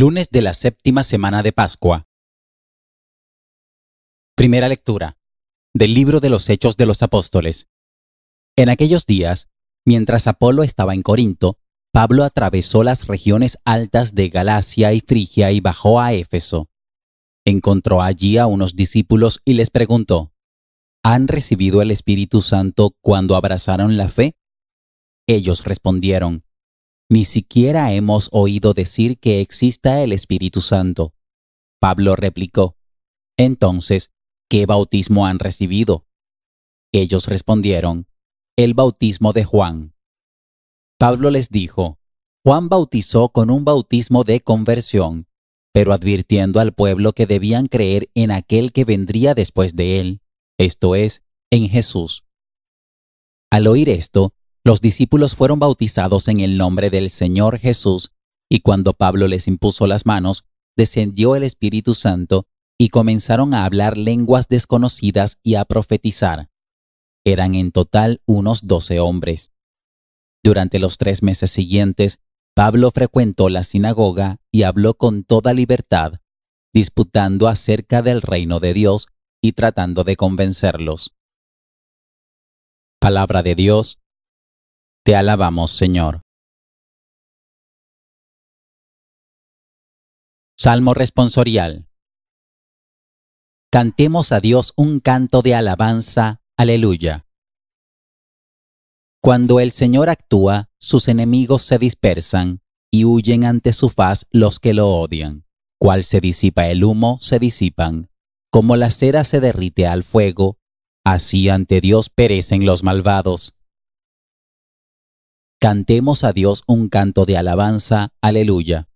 lunes de la séptima semana de Pascua. Primera lectura del libro de los Hechos de los Apóstoles. En aquellos días, mientras Apolo estaba en Corinto, Pablo atravesó las regiones altas de Galacia y Frigia y bajó a Éfeso. Encontró allí a unos discípulos y les preguntó, ¿Han recibido el Espíritu Santo cuando abrazaron la fe? Ellos respondieron, ni siquiera hemos oído decir que exista el Espíritu Santo. Pablo replicó, Entonces, ¿qué bautismo han recibido? Ellos respondieron, El bautismo de Juan. Pablo les dijo, Juan bautizó con un bautismo de conversión, pero advirtiendo al pueblo que debían creer en aquel que vendría después de él, esto es, en Jesús. Al oír esto, los discípulos fueron bautizados en el nombre del Señor Jesús, y cuando Pablo les impuso las manos, descendió el Espíritu Santo, y comenzaron a hablar lenguas desconocidas y a profetizar. Eran en total unos doce hombres. Durante los tres meses siguientes, Pablo frecuentó la sinagoga y habló con toda libertad, disputando acerca del reino de Dios y tratando de convencerlos. Palabra de Dios, te alabamos, Señor. Salmo responsorial. Cantemos a Dios un canto de alabanza. Aleluya. Cuando el Señor actúa, sus enemigos se dispersan y huyen ante su faz los que lo odian. Cual se disipa el humo, se disipan. Como la cera se derrite al fuego, así ante Dios perecen los malvados. Cantemos a Dios un canto de alabanza, aleluya.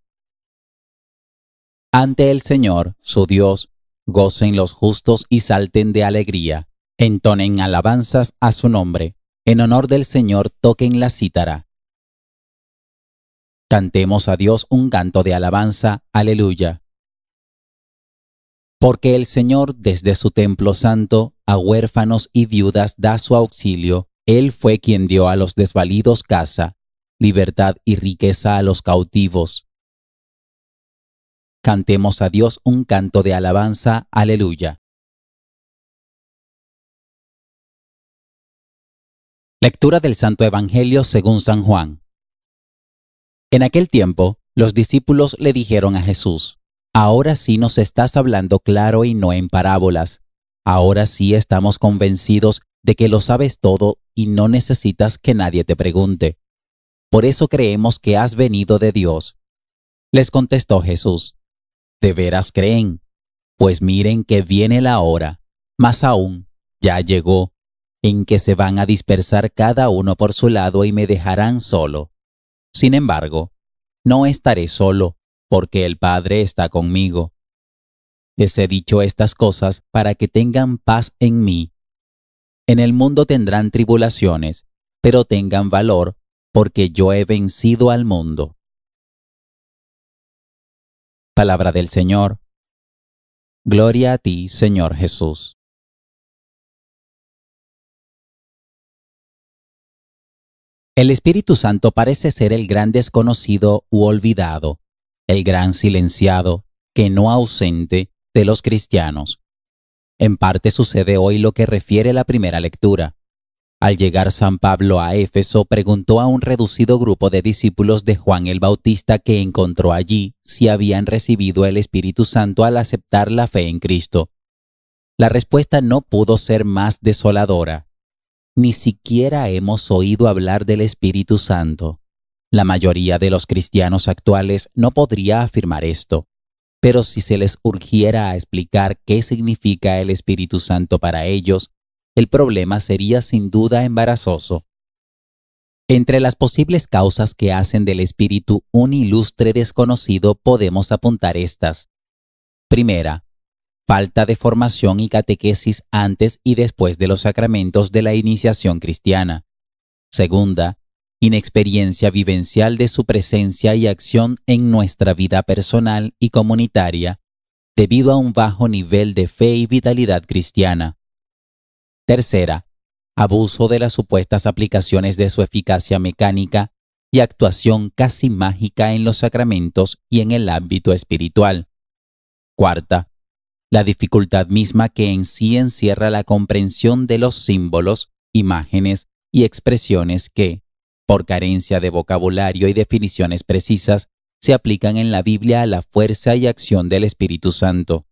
Ante el Señor, su Dios, gocen los justos y salten de alegría, entonen alabanzas a su nombre, en honor del Señor toquen la cítara. Cantemos a Dios un canto de alabanza, aleluya. Porque el Señor desde su templo santo a huérfanos y viudas da su auxilio, él fue quien dio a los desvalidos casa, libertad y riqueza a los cautivos. Cantemos a Dios un canto de alabanza, aleluya. Lectura del Santo Evangelio según San Juan. En aquel tiempo, los discípulos le dijeron a Jesús, Ahora sí nos estás hablando claro y no en parábolas. Ahora sí estamos convencidos de que lo sabes todo y no necesitas que nadie te pregunte. Por eso creemos que has venido de Dios. Les contestó Jesús, ¿de veras creen? Pues miren que viene la hora, más aún, ya llegó, en que se van a dispersar cada uno por su lado y me dejarán solo. Sin embargo, no estaré solo, porque el Padre está conmigo. Les he dicho estas cosas para que tengan paz en mí. En el mundo tendrán tribulaciones, pero tengan valor, porque yo he vencido al mundo. Palabra del Señor. Gloria a ti, Señor Jesús. El Espíritu Santo parece ser el gran desconocido u olvidado, el gran silenciado, que no ausente de los cristianos. En parte sucede hoy lo que refiere la primera lectura. Al llegar San Pablo a Éfeso, preguntó a un reducido grupo de discípulos de Juan el Bautista que encontró allí si habían recibido el Espíritu Santo al aceptar la fe en Cristo. La respuesta no pudo ser más desoladora. Ni siquiera hemos oído hablar del Espíritu Santo. La mayoría de los cristianos actuales no podría afirmar esto pero si se les urgiera a explicar qué significa el Espíritu Santo para ellos, el problema sería sin duda embarazoso. Entre las posibles causas que hacen del espíritu un ilustre desconocido podemos apuntar estas. Primera, falta de formación y catequesis antes y después de los sacramentos de la iniciación cristiana. Segunda, inexperiencia vivencial de su presencia y acción en nuestra vida personal y comunitaria, debido a un bajo nivel de fe y vitalidad cristiana. Tercera, abuso de las supuestas aplicaciones de su eficacia mecánica y actuación casi mágica en los sacramentos y en el ámbito espiritual. Cuarta, la dificultad misma que en sí encierra la comprensión de los símbolos, imágenes y expresiones que, por carencia de vocabulario y definiciones precisas, se aplican en la Biblia a la fuerza y acción del Espíritu Santo.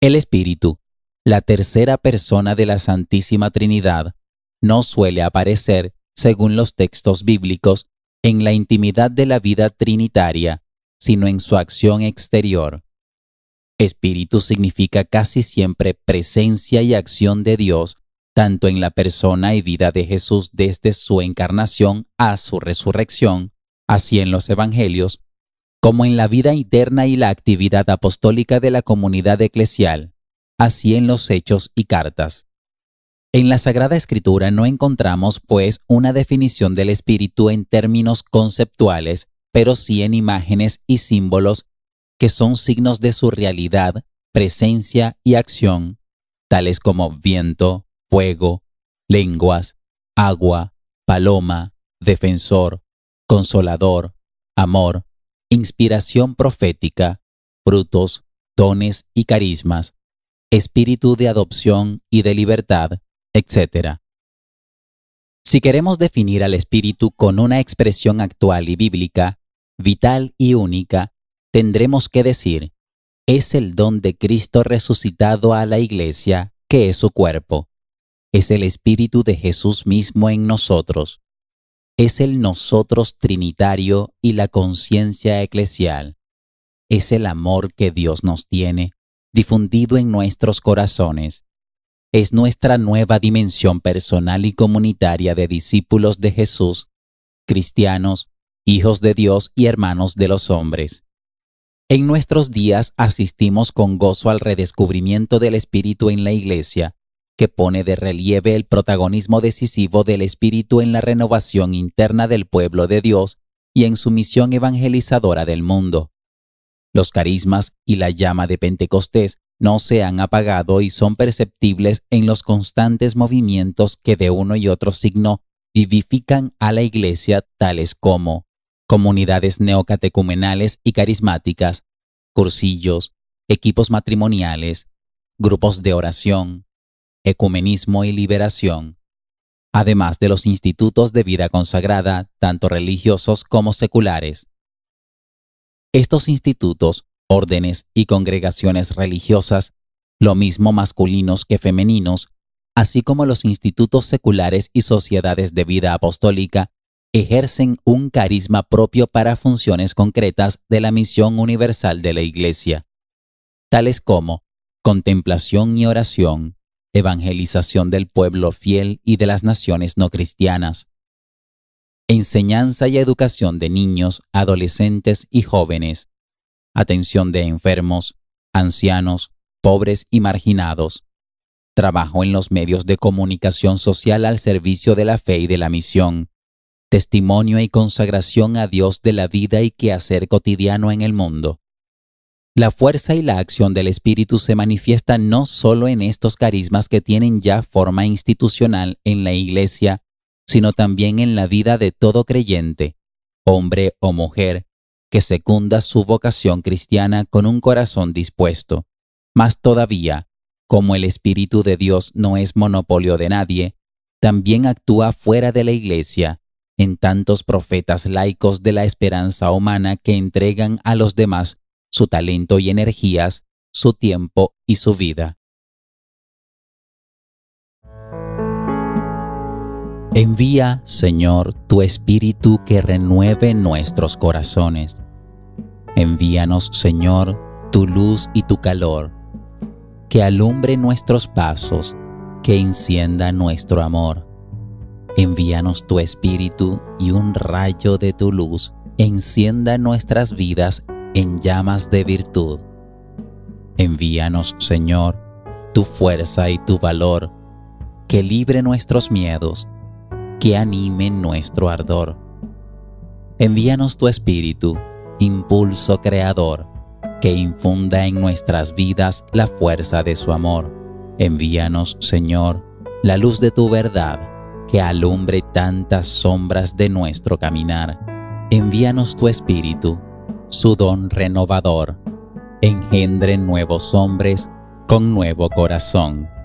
El Espíritu, la tercera persona de la Santísima Trinidad, no suele aparecer, según los textos bíblicos, en la intimidad de la vida trinitaria, sino en su acción exterior. Espíritu significa casi siempre presencia y acción de Dios tanto en la persona y vida de Jesús desde su encarnación a su resurrección, así en los Evangelios, como en la vida interna y la actividad apostólica de la comunidad eclesial, así en los hechos y cartas. En la Sagrada Escritura no encontramos, pues, una definición del espíritu en términos conceptuales, pero sí en imágenes y símbolos que son signos de su realidad, presencia y acción, tales como viento, fuego, lenguas, agua, paloma, defensor, consolador, amor, inspiración profética, frutos, dones y carismas, espíritu de adopción y de libertad, etc. Si queremos definir al espíritu con una expresión actual y bíblica, vital y única, tendremos que decir, es el don de Cristo resucitado a la Iglesia, que es su cuerpo es el Espíritu de Jesús mismo en nosotros, es el nosotros trinitario y la conciencia eclesial, es el amor que Dios nos tiene, difundido en nuestros corazones, es nuestra nueva dimensión personal y comunitaria de discípulos de Jesús, cristianos, hijos de Dios y hermanos de los hombres. En nuestros días asistimos con gozo al redescubrimiento del Espíritu en la Iglesia, que pone de relieve el protagonismo decisivo del Espíritu en la renovación interna del pueblo de Dios y en su misión evangelizadora del mundo. Los carismas y la llama de Pentecostés no se han apagado y son perceptibles en los constantes movimientos que de uno y otro signo vivifican a la Iglesia, tales como comunidades neocatecumenales y carismáticas, cursillos, equipos matrimoniales, grupos de oración, ecumenismo y liberación, además de los institutos de vida consagrada, tanto religiosos como seculares. Estos institutos, órdenes y congregaciones religiosas, lo mismo masculinos que femeninos, así como los institutos seculares y sociedades de vida apostólica, ejercen un carisma propio para funciones concretas de la misión universal de la Iglesia, tales como contemplación y oración, evangelización del pueblo fiel y de las naciones no cristianas, enseñanza y educación de niños, adolescentes y jóvenes, atención de enfermos, ancianos, pobres y marginados, trabajo en los medios de comunicación social al servicio de la fe y de la misión, testimonio y consagración a Dios de la vida y quehacer cotidiano en el mundo, la fuerza y la acción del Espíritu se manifiestan no solo en estos carismas que tienen ya forma institucional en la Iglesia, sino también en la vida de todo creyente, hombre o mujer, que secunda su vocación cristiana con un corazón dispuesto. Más todavía, como el Espíritu de Dios no es monopolio de nadie, también actúa fuera de la Iglesia, en tantos profetas laicos de la esperanza humana que entregan a los demás su talento y energías, su tiempo y su vida. Envía, Señor, tu Espíritu que renueve nuestros corazones. Envíanos, Señor, tu luz y tu calor, que alumbre nuestros pasos, que encienda nuestro amor. Envíanos tu Espíritu y un rayo de tu luz encienda nuestras vidas en llamas de virtud. Envíanos, Señor, tu fuerza y tu valor, que libre nuestros miedos, que anime nuestro ardor. Envíanos tu espíritu, impulso creador, que infunda en nuestras vidas la fuerza de su amor. Envíanos, Señor, la luz de tu verdad, que alumbre tantas sombras de nuestro caminar. Envíanos tu espíritu, su don renovador, engendre nuevos hombres con nuevo corazón.